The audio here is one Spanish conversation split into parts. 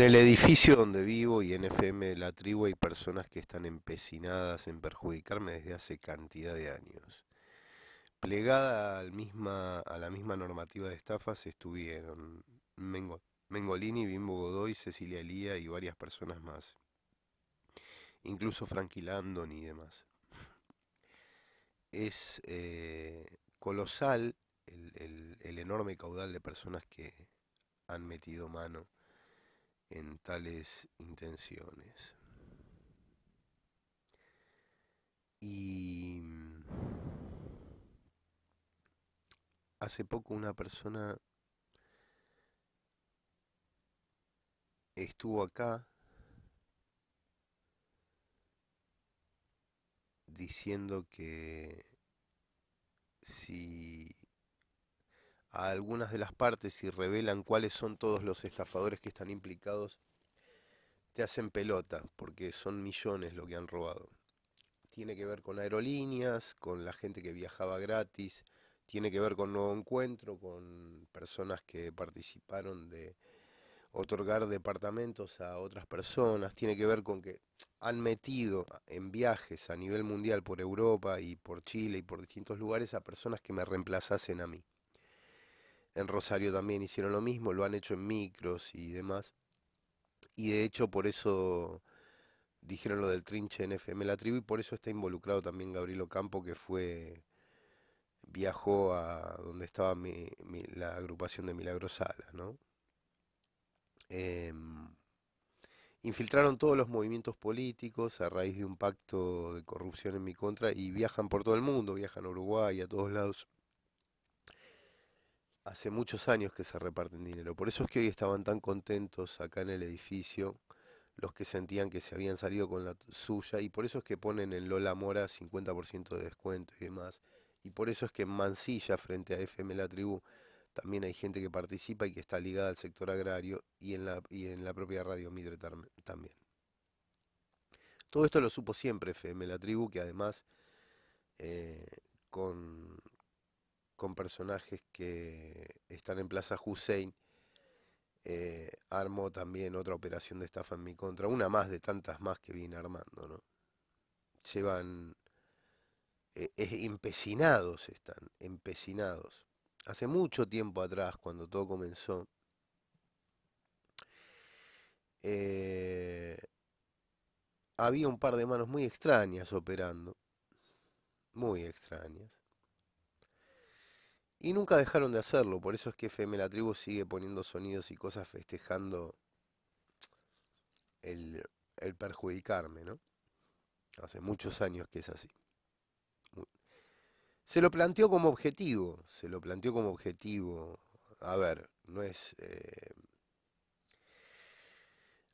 En el edificio donde vivo y en FM de la tribu hay personas que están empecinadas en perjudicarme desde hace cantidad de años. Plegada al misma, a la misma normativa de estafas estuvieron Mengolini, Bimbo Godoy, Cecilia Lía y varias personas más. Incluso Frankie Landon y demás. Es eh, colosal el enorme caudal de personas que han metido mano en tales intenciones. Y mm, hace poco una persona estuvo acá diciendo que si a algunas de las partes y revelan cuáles son todos los estafadores que están implicados, te hacen pelota, porque son millones lo que han robado. Tiene que ver con aerolíneas, con la gente que viajaba gratis, tiene que ver con Nuevo Encuentro, con personas que participaron de otorgar departamentos a otras personas, tiene que ver con que han metido en viajes a nivel mundial por Europa y por Chile y por distintos lugares a personas que me reemplazasen a mí. En Rosario también hicieron lo mismo, lo han hecho en micros y demás. Y de hecho por eso dijeron lo del trinche en FM La Tribu y por eso está involucrado también Gabriel Ocampo que fue viajó a donde estaba la agrupación de Milagrosala, ¿no? Em, infiltraron todos los movimientos políticos a raíz de un pacto de corrupción en mi contra y viajan por todo el mundo, viajan a Uruguay, a todos lados hace muchos años que se reparten dinero. Por eso es que hoy estaban tan contentos acá en el edificio los que sentían que se habían salido con la suya y por eso es que ponen en Lola Mora 50% de descuento y demás. Y por eso es que en Mansilla, frente a FM La Tribu, también hay gente que participa y que está ligada al sector agrario y en la, en la propia radio Mitre también. Todo esto lo supo siempre FM La Tribu, que además eh, con con personajes que están en Plaza Hussein. Eh, armó también otra operación de estafa en mi contra, una más de tantas más que viene armando, ¿no? Llevan eh, empecinados están, empecinados. Hace mucho tiempo atrás, cuando todo comenzó, eh, había un par de manos muy extrañas operando, muy extrañas. Y nunca dejaron de hacerlo, por eso es que FM La Tribu sigue poniendo sonidos y cosas festejando el, el perjudicarme, ¿no? Hace muchos años que es así. Se lo planteó como objetivo, se lo planteó como objetivo. A ver, no es... Eh,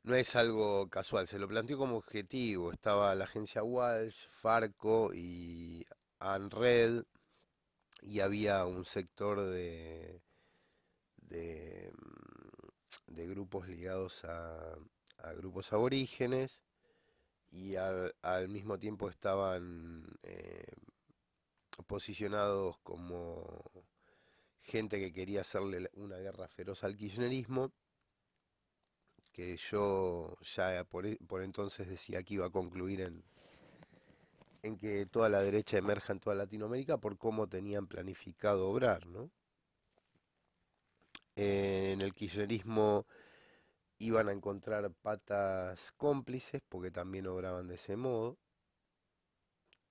no es algo casual, se lo planteó como objetivo. Estaba la agencia Walsh, Farco y ANRED y había un sector de, de, mm, grupos ligados a, grupos aborígenes y al, mismo tiempo estaban eh, posicionados como gente que quería hacerle una guerra feroz al kirchnerismo, que yo ya por e, entonces decía que iba a concluir en, en que toda la derecha emerja en toda Latinoamérica por cómo tenían planificado obrar, eh, En el kirchnerismo iban a encontrar patas cómplices porque también obraban de ese modo.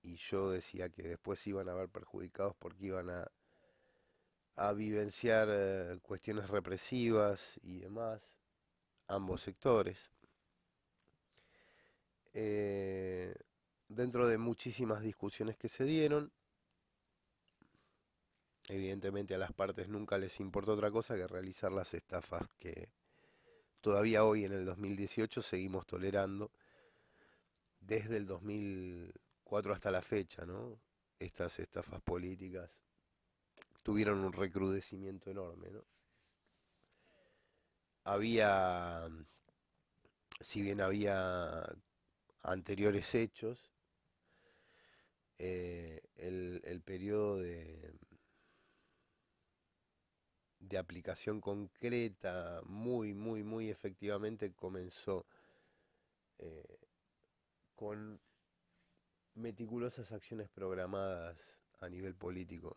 Y yo decía que después iban a ver perjudicados porque iban a, vivenciar eh, cuestiones represivas y demás, ambos sectores. Eh, dentro de muchísimas discusiones que se dieron, evidentemente a las partes nunca les importó otra cosa que realizar las estafas que todavía hoy en el 2018 seguimos tolerando desde el 2004 hasta la fecha, ¿no? Estas estafas políticas tuvieron un recrudecimiento enorme, ¿no? Había, si bien había anteriores hechos, eh, el, periodo de, aplicación concreta muy, muy, muy efectivamente comenzó eh, con meticulosas acciones programadas a nivel político.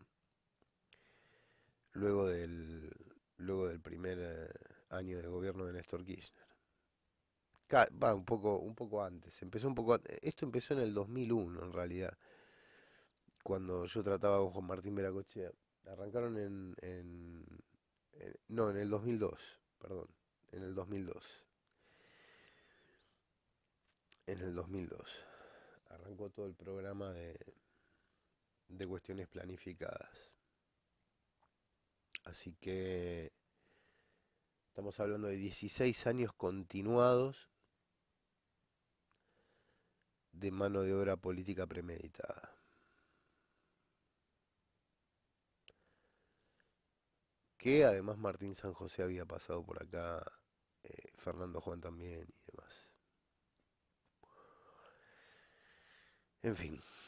Luego del, luego del primer eh, año de gobierno de Néstor Kirchner. Va un poco, un poco antes. Empezó un poco, esto empezó en el 2001 en realidad cuando yo trataba con Juan Martín Veracochea. Arrancaron en, No, en el 2002, perdón. En el 2002. En el 2002. Arrancó todo el programa de, de cuestiones planificadas. Así que estamos hablando de 16 años continuados de mano de obra política premeditada. que además Martín San José había pasado por acá, eh, Fernando Juan también y demás. En fin.